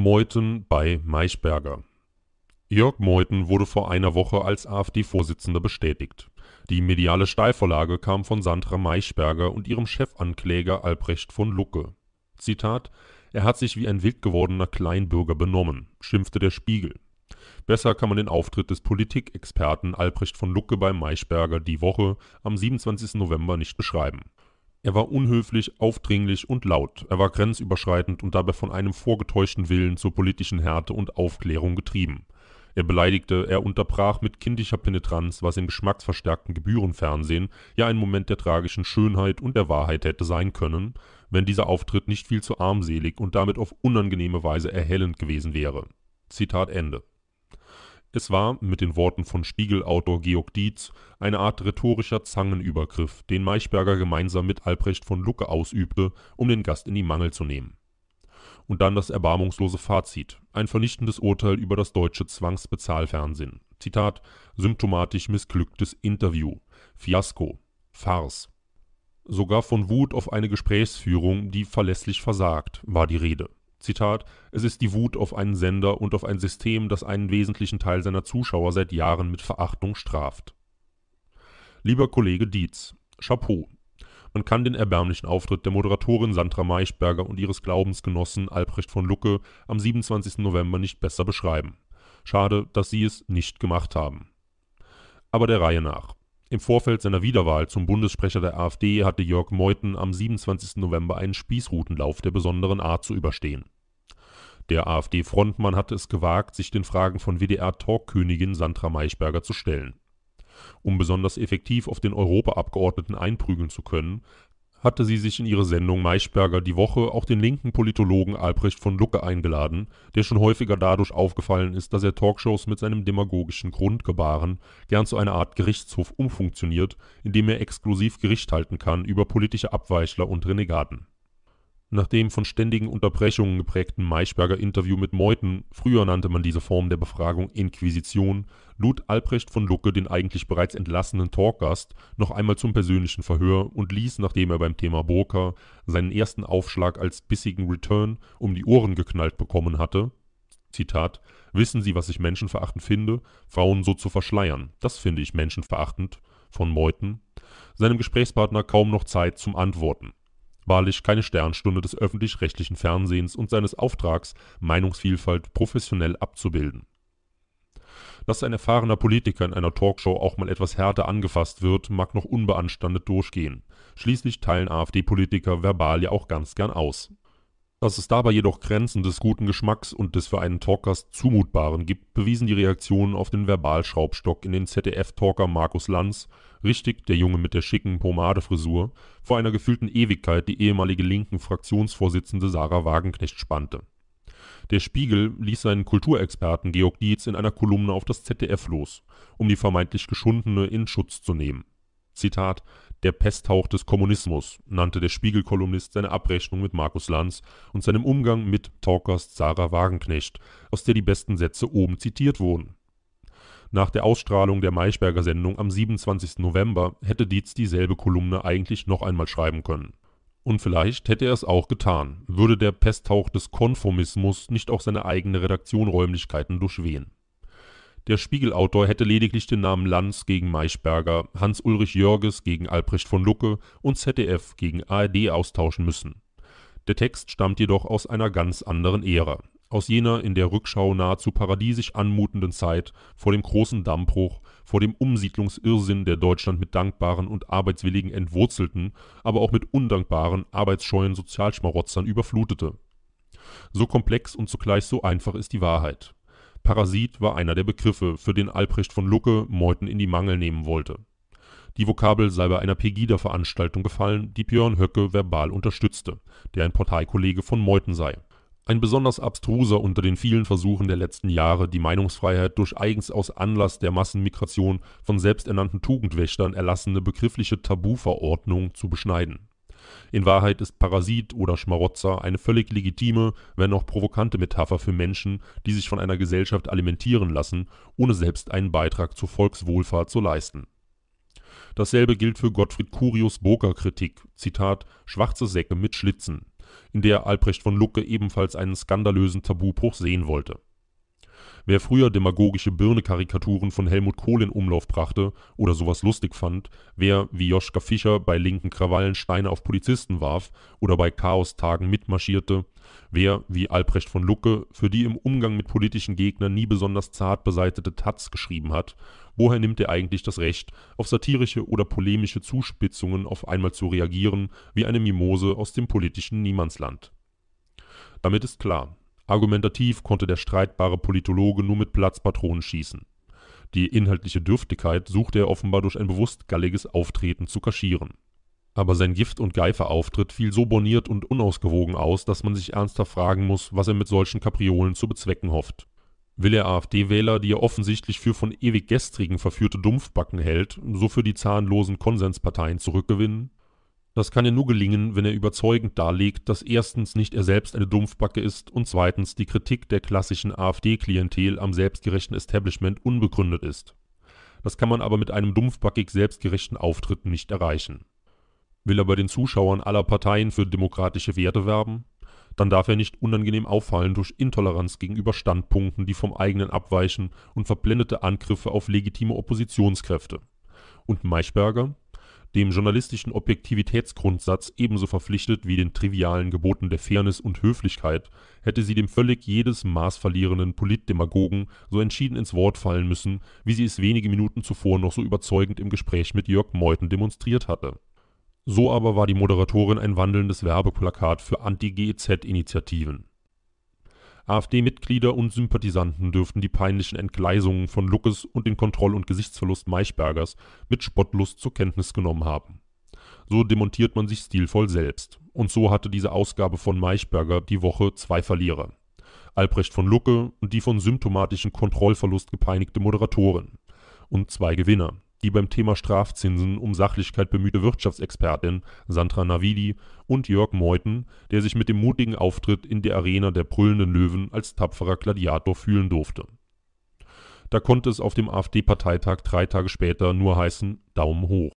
Meuthen bei Maischberger. Jörg Meuthen wurde vor einer Woche als AfD-Vorsitzender bestätigt. Die mediale Steilvorlage kam von Sandra Maischberger und ihrem Chefankläger Albrecht von Lucke. Zitat: Er hat sich wie ein wildgewordener Kleinbürger benommen, schimpfte der Spiegel. Besser kann man den Auftritt des Politikexperten Albrecht von Lucke bei Maischberger die Woche am 27. November nicht beschreiben er war unhöflich, aufdringlich und laut, er war grenzüberschreitend und dabei von einem vorgetäuschten Willen zur politischen Härte und Aufklärung getrieben. Er beleidigte, er unterbrach mit kindischer Penetranz, was im geschmacksverstärkten Gebührenfernsehen ja ein Moment der tragischen Schönheit und der Wahrheit hätte sein können, wenn dieser Auftritt nicht viel zu armselig und damit auf unangenehme Weise erhellend gewesen wäre. Zitat Ende es war, mit den Worten von Spiegelautor Georg Dietz, eine Art rhetorischer Zangenübergriff, den Meichberger gemeinsam mit Albrecht von Lucke ausübte, um den Gast in die Mangel zu nehmen. Und dann das erbarmungslose Fazit, ein vernichtendes Urteil über das deutsche Zwangsbezahlfernsehen. Zitat, symptomatisch missglücktes Interview, Fiasko, Farce. Sogar von Wut auf eine Gesprächsführung, die verlässlich versagt, war die Rede. Zitat, es ist die Wut auf einen Sender und auf ein System, das einen wesentlichen Teil seiner Zuschauer seit Jahren mit Verachtung straft. Lieber Kollege Dietz, Chapeau. Man kann den erbärmlichen Auftritt der Moderatorin Sandra Meichberger und ihres Glaubensgenossen Albrecht von Lucke am 27. November nicht besser beschreiben. Schade, dass sie es nicht gemacht haben. Aber der Reihe nach. Im Vorfeld seiner Wiederwahl zum Bundessprecher der AfD hatte Jörg Meuthen am 27. November einen Spießrutenlauf der besonderen Art zu überstehen. Der AfD-Frontmann hatte es gewagt, sich den Fragen von WDR-Talkkönigin Sandra Maischberger zu stellen. Um besonders effektiv auf den Europaabgeordneten einprügeln zu können, hatte sie sich in ihre Sendung Maischberger die Woche auch den linken Politologen Albrecht von Lucke eingeladen, der schon häufiger dadurch aufgefallen ist, dass er Talkshows mit seinem demagogischen Grundgebaren gern zu einer Art Gerichtshof umfunktioniert, in dem er exklusiv Gericht halten kann über politische Abweichler und Renegaten nach dem von ständigen Unterbrechungen geprägten Maischberger Interview mit Meuthen – früher nannte man diese Form der Befragung Inquisition – lud Albrecht von Lucke den eigentlich bereits entlassenen Talkgast noch einmal zum persönlichen Verhör und ließ, nachdem er beim Thema Burka seinen ersten Aufschlag als bissigen Return um die Ohren geknallt bekommen hatte, Zitat, Wissen Sie, was ich menschenverachtend finde? Frauen so zu verschleiern. Das finde ich menschenverachtend. Von Meuthen. Seinem Gesprächspartner kaum noch Zeit zum Antworten wahrlich keine Sternstunde des öffentlich-rechtlichen Fernsehens und seines Auftrags, Meinungsvielfalt professionell abzubilden. Dass ein erfahrener Politiker in einer Talkshow auch mal etwas härter angefasst wird, mag noch unbeanstandet durchgehen. Schließlich teilen AfD-Politiker verbal ja auch ganz gern aus dass es dabei jedoch Grenzen des guten Geschmacks und des für einen Talkgast Zumutbaren gibt, bewiesen die Reaktionen auf den Verbalschraubstock in den ZDF-Talker Markus Lanz, richtig der Junge mit der schicken Pomadefrisur, vor einer gefühlten Ewigkeit die ehemalige linken Fraktionsvorsitzende Sarah Wagenknecht spannte. Der Spiegel ließ seinen Kulturexperten Georg Dietz in einer Kolumne auf das ZDF los, um die vermeintlich Geschundene in Schutz zu nehmen. Zitat der Pesthauch des Kommunismus nannte der Spiegelkolumnist seine Abrechnung mit Markus Lanz und seinem Umgang mit Talkers Sarah Wagenknecht, aus der die besten Sätze oben zitiert wurden. Nach der Ausstrahlung der Maischberger Sendung am 27. November hätte Dietz dieselbe Kolumne eigentlich noch einmal schreiben können. Und vielleicht hätte er es auch getan, würde der Pesthauch des Konformismus nicht auch seine eigene Redaktion Räumlichkeiten durchwehen. Der Spiegelautor hätte lediglich den Namen Lanz gegen Maischberger, Hans-Ulrich Jörges gegen Albrecht von Lucke und ZDF gegen ARD austauschen müssen. Der Text stammt jedoch aus einer ganz anderen Ära, aus jener in der Rückschau nahezu paradiesisch anmutenden Zeit vor dem großen Dammbruch, vor dem Umsiedlungsirrsinn, der Deutschland mit dankbaren und arbeitswilligen Entwurzelten, aber auch mit undankbaren, arbeitsscheuen Sozialschmarotzern überflutete. So komplex und zugleich so einfach ist die Wahrheit. Parasit war einer der Begriffe, für den Albrecht von Lucke Meuthen in die Mangel nehmen wollte. Die Vokabel sei bei einer Pegida-Veranstaltung gefallen, die Björn Höcke verbal unterstützte, der ein Parteikollege von Meuthen sei. Ein besonders abstruser unter den vielen Versuchen der letzten Jahre, die Meinungsfreiheit durch eigens aus Anlass der Massenmigration von selbsternannten Tugendwächtern erlassene begriffliche Tabuverordnung zu beschneiden in Wahrheit ist Parasit oder Schmarotzer eine völlig legitime, wenn auch provokante Metapher für Menschen, die sich von einer Gesellschaft alimentieren lassen, ohne selbst einen Beitrag zur Volkswohlfahrt zu leisten. Dasselbe gilt für Gottfried Curius Boker Kritik, Zitat, schwarze Säcke mit Schlitzen, in der Albrecht von Lucke ebenfalls einen skandalösen Tabubruch sehen wollte Wer früher demagogische Birne-Karikaturen von Helmut Kohl in Umlauf brachte oder sowas lustig fand, wer wie Joschka Fischer bei linken Krawallen Steine auf Polizisten warf oder bei Chaostagen mitmarschierte, wer wie Albrecht von Lucke für die im Umgang mit politischen Gegnern nie besonders zart beseitete Taz geschrieben hat, woher nimmt er eigentlich das Recht, auf satirische oder polemische Zuspitzungen auf einmal zu reagieren, wie eine Mimose aus dem politischen Niemandsland? Damit ist klar Argumentativ konnte der streitbare Politologe nur mit Platzpatronen schießen. Die inhaltliche Dürftigkeit suchte er offenbar durch ein bewusst galliges Auftreten zu kaschieren. Aber sein Gift- und Geiferauftritt fiel so borniert und unausgewogen aus, dass man sich ernsthaft fragen muss, was er mit solchen Kapriolen zu bezwecken hofft. Will er AfD-Wähler, die er offensichtlich für von ewig gestrigen verführte Dumpfbacken hält, so für die zahnlosen Konsensparteien zurückgewinnen? Das kann ja nur gelingen, wenn er überzeugend darlegt, dass erstens nicht er selbst eine Dumpfbacke ist und zweitens die Kritik der klassischen AfD-Klientel am selbstgerechten Establishment unbegründet ist. Das kann man aber mit einem dumpfbackig selbstgerechten Auftritt nicht erreichen. Will er bei den Zuschauern aller Parteien für demokratische Werte werben? Dann darf er nicht unangenehm auffallen durch Intoleranz gegenüber Standpunkten, die vom eigenen abweichen und verblendete Angriffe auf legitime Oppositionskräfte. Und Maischberger? dem journalistischen Objektivitätsgrundsatz ebenso verpflichtet wie den trivialen Geboten der Fairness und Höflichkeit, hätte sie dem völlig jedes Maß verlierenden Politdemagogen so entschieden ins Wort fallen müssen, wie sie es wenige Minuten zuvor noch so überzeugend im Gespräch mit Jörg Meuthen demonstriert hatte. So aber war die Moderatorin ein wandelndes Werbeplakat für Anti-GEZ-Initiativen AfD-Mitglieder und Sympathisanten dürften die peinlichen Entgleisungen von Luckes und den Kontroll und Gesichtsverlust Maischbergers mit Spottlust zur Kenntnis genommen haben. So demontiert man sich stilvoll selbst. Und so hatte diese Ausgabe von Maischberger die Woche zwei Verlierer. Albrecht von Lucke und die von symptomatischem Kontrollverlust gepeinigte Moderatorin. Und zwei Gewinner die beim Thema Strafzinsen um Sachlichkeit bemühte Wirtschaftsexpertin Sandra Navidi und Jörg Meuthen, der sich mit dem mutigen Auftritt in der Arena der brüllenden Löwen als tapferer Gladiator fühlen durfte. Da konnte es auf dem AfD-Parteitag drei Tage später nur heißen: Daumen hoch